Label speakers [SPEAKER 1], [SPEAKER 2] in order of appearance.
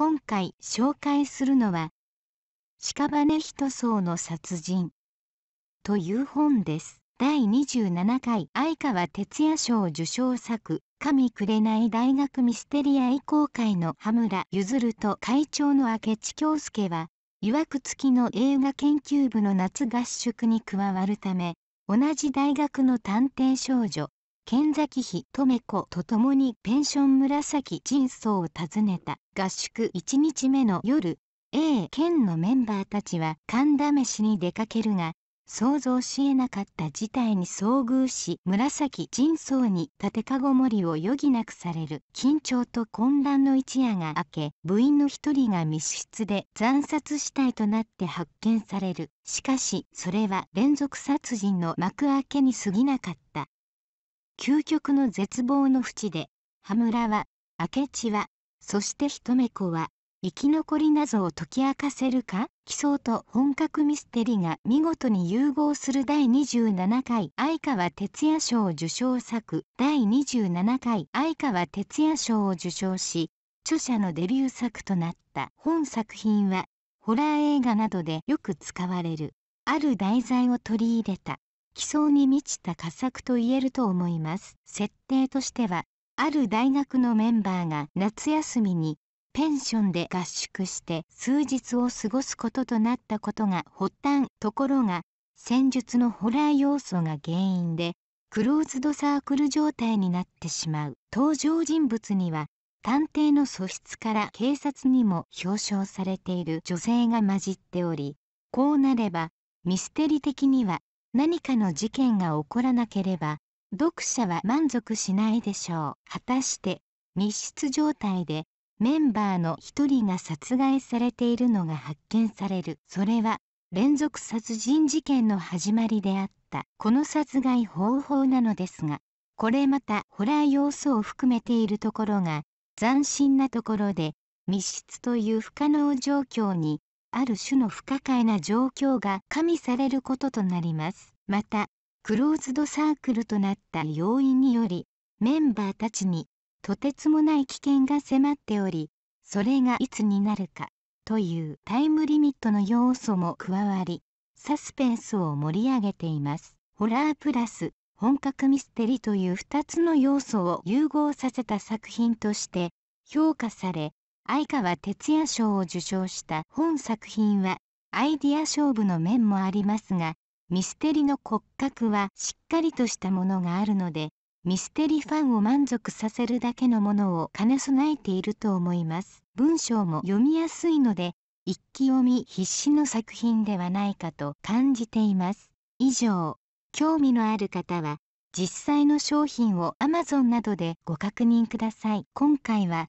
[SPEAKER 1] 今回紹介するのは「屍一層の殺人」という本です。第27回相川哲也賞受賞作「神くれない大学ミステリア」移行会の羽村譲と会長の明智京介は、いわくつきの映画研究部の夏合宿に加わるため、同じ大学の探偵少女剣崎妃留子と共にペンション紫人相を訪ねた合宿1日目の夜 A 県のメンバーたちは神試しに出かけるが想像しえなかった事態に遭遇し紫人相に立てかごもりを余儀なくされる緊張と混乱の一夜が明け部員の一人が密室で惨殺死体となって発見されるしかしそれは連続殺人の幕開けに過ぎなかった究極の絶望の淵で羽村は明智はそして一目子は生き残り謎を解き明かせるか奇想と本格ミステリが見事に融合する第27回相川哲也賞受賞作第27回相川哲也賞を受賞し著者のデビュー作となった本作品はホラー映画などでよく使われるある題材を取り入れた奇想に満ちた佳作と言えると思います設定としてはある大学のメンバーが夏休みにペンションで合宿して数日を過ごすこととなったことが発端ところが戦術のホラー要素が原因でクローズドサークル状態になってしまう登場人物には探偵の素質から警察にも表彰されている女性が混じっておりこうなればミステリ的には何かの事件が起こらなければ読者は満足しないでしょう果たして密室状態でメンバーの一人が殺害されているのが発見されるそれは連続殺人事件の始まりであったこの殺害方法なのですがこれまたホラー要素を含めているところが斬新なところで密室という不可能状況にある種の不可解な状況が加味されることとなります。また、クローズドサークルとなった要因により、メンバーたちにとてつもない危険が迫っており、それがいつになるかというタイムリミットの要素も加わり、サスペンスを盛り上げています。ホラープラス本格ミステリという2つの要素を融合させた作品として評価され、相川哲也賞を受賞した本作品はアイディア勝負の面もありますがミステリの骨格はしっかりとしたものがあるのでミステリファンを満足させるだけのものを兼ね備えていると思います文章も読みやすいので一気読み必至の作品ではないかと感じています以上興味のある方は実際の商品を Amazon などでご確認ください今回は